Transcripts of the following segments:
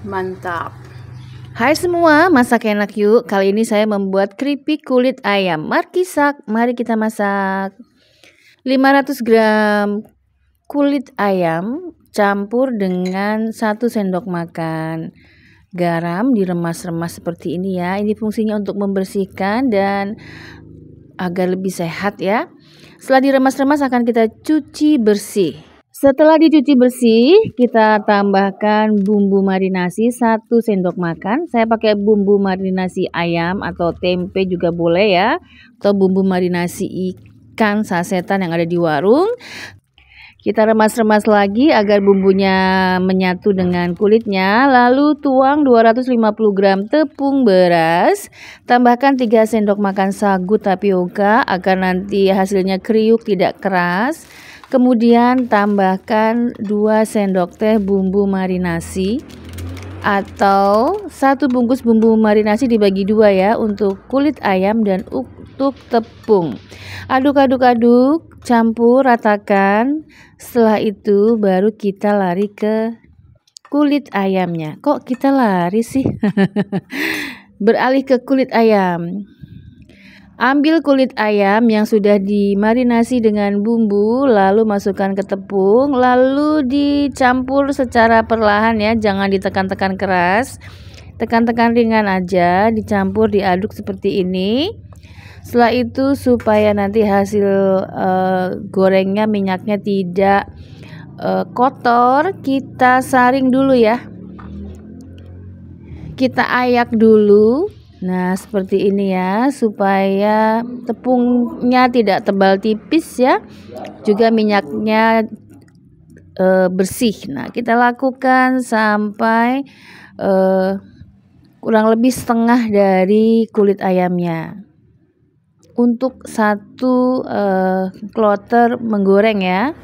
Mantap. Hai semua, masak enak yuk. Kali ini saya membuat keripik kulit ayam markisak. Mari kita masak. 500 gram kulit ayam campur dengan 1 sendok makan garam diremas-remas seperti ini ya. Ini fungsinya untuk membersihkan dan agar lebih sehat ya. Setelah diremas-remas akan kita cuci bersih. Setelah dicuci bersih, kita tambahkan bumbu marinasi 1 sendok makan. Saya pakai bumbu marinasi ayam atau tempe juga boleh ya. Atau bumbu marinasi ikan sasetan yang ada di warung. Kita remas-remas lagi agar bumbunya menyatu dengan kulitnya. Lalu tuang 250 gram tepung beras. Tambahkan 3 sendok makan sagu tapioka agar nanti hasilnya kriuk tidak keras. Kemudian tambahkan 2 sendok teh bumbu marinasi atau satu bungkus bumbu marinasi dibagi dua ya untuk kulit ayam dan untuk tepung. Aduk-aduk-aduk, campur, ratakan. Setelah itu baru kita lari ke kulit ayamnya. Kok kita lari sih? Beralih ke kulit ayam. Ambil kulit ayam yang sudah dimarinasi dengan bumbu, lalu masukkan ke tepung, lalu dicampur secara perlahan ya, jangan ditekan-tekan keras. Tekan-tekan ringan aja, dicampur, diaduk seperti ini. Setelah itu supaya nanti hasil uh, gorengnya minyaknya tidak uh, kotor, kita saring dulu ya. Kita ayak dulu Nah, seperti ini ya, supaya tepungnya tidak tebal tipis ya. Juga minyaknya e, bersih. Nah, kita lakukan sampai e, kurang lebih setengah dari kulit ayamnya. Untuk satu e, kloter menggoreng ya.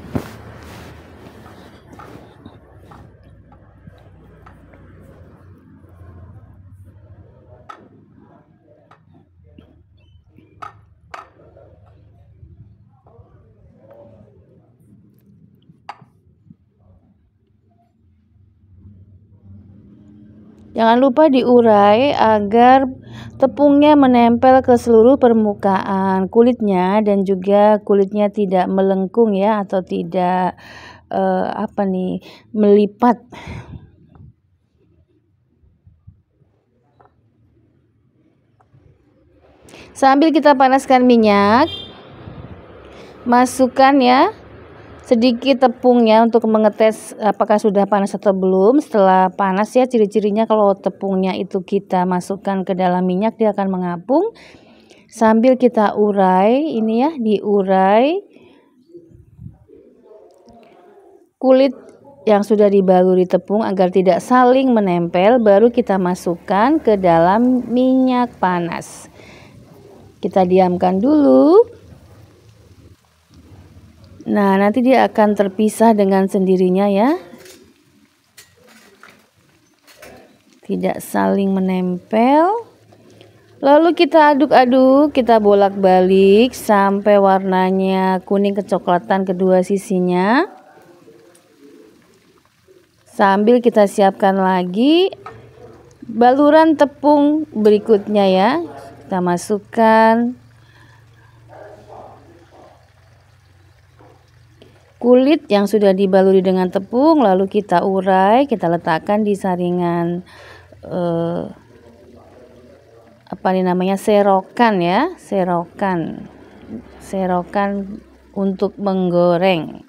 Jangan lupa diurai agar tepungnya menempel ke seluruh permukaan kulitnya dan juga kulitnya tidak melengkung ya atau tidak uh, apa nih melipat. Sambil kita panaskan minyak, masukkan ya sedikit tepungnya untuk mengetes apakah sudah panas atau belum. Setelah panas ya ciri-cirinya kalau tepungnya itu kita masukkan ke dalam minyak dia akan mengapung. Sambil kita urai ini ya, diurai kulit yang sudah dibaluri tepung agar tidak saling menempel baru kita masukkan ke dalam minyak panas. Kita diamkan dulu Nah, nanti dia akan terpisah dengan sendirinya ya. Tidak saling menempel. Lalu kita aduk-aduk, kita bolak-balik sampai warnanya kuning kecoklatan kedua sisinya. Sambil kita siapkan lagi baluran tepung berikutnya ya. Kita masukkan Kulit yang sudah dibaluri dengan tepung lalu kita urai, kita letakkan di saringan eh, apa ini namanya serokan ya, serokan. Serokan untuk menggoreng.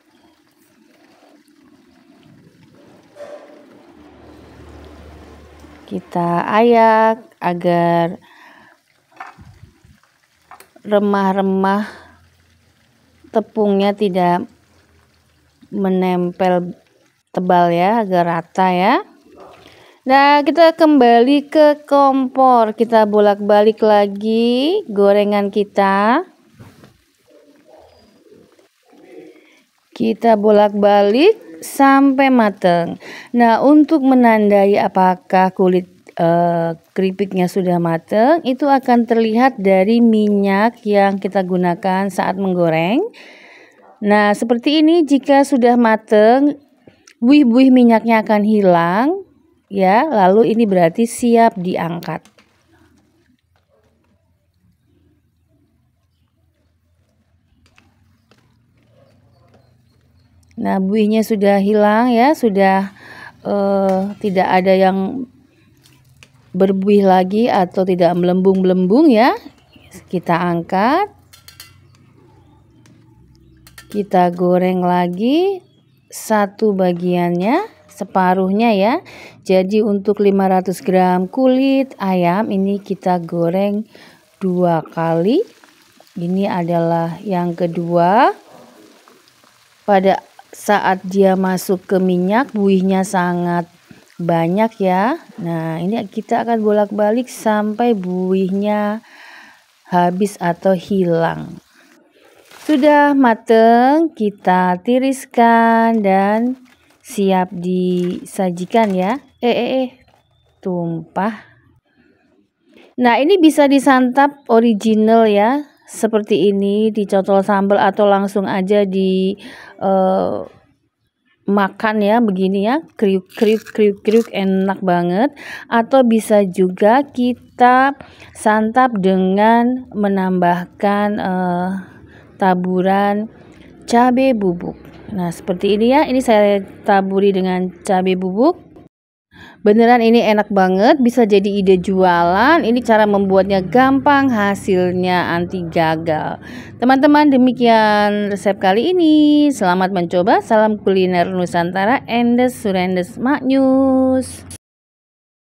Kita ayak agar remah-remah tepungnya tidak menempel tebal ya agar rata ya. Nah, kita kembali ke kompor. Kita bolak-balik lagi gorengan kita. Kita bolak-balik sampai mateng. Nah, untuk menandai apakah kulit eh, keripiknya sudah matang, itu akan terlihat dari minyak yang kita gunakan saat menggoreng. Nah, seperti ini jika sudah mateng, buih-buih minyaknya akan hilang ya. Lalu ini berarti siap diangkat. Nah, buihnya sudah hilang ya, sudah uh, tidak ada yang berbuih lagi atau tidak melembung-melembung ya. Kita angkat kita goreng lagi satu bagiannya separuhnya ya. Jadi untuk 500 gram kulit ayam ini kita goreng dua kali. Ini adalah yang kedua. Pada saat dia masuk ke minyak buihnya sangat banyak ya. Nah, ini kita akan bolak-balik sampai buihnya habis atau hilang. Sudah mateng, kita tiriskan dan siap disajikan ya. Eh, eh, eh, tumpah. Nah, ini bisa disantap original ya, seperti ini dicocol sambal atau langsung aja di uh, makan ya begini ya, kriuk kriuk kriuk kriuk enak banget atau bisa juga kita santap dengan menambahkan uh, taburan cabai bubuk. Nah, seperti ini ya. Ini saya taburi dengan cabai bubuk. Beneran ini enak banget, bisa jadi ide jualan. Ini cara membuatnya gampang, hasilnya anti gagal. Teman-teman, demikian resep kali ini. Selamat mencoba. Salam kuliner Nusantara, Endes Surendes Maknyus.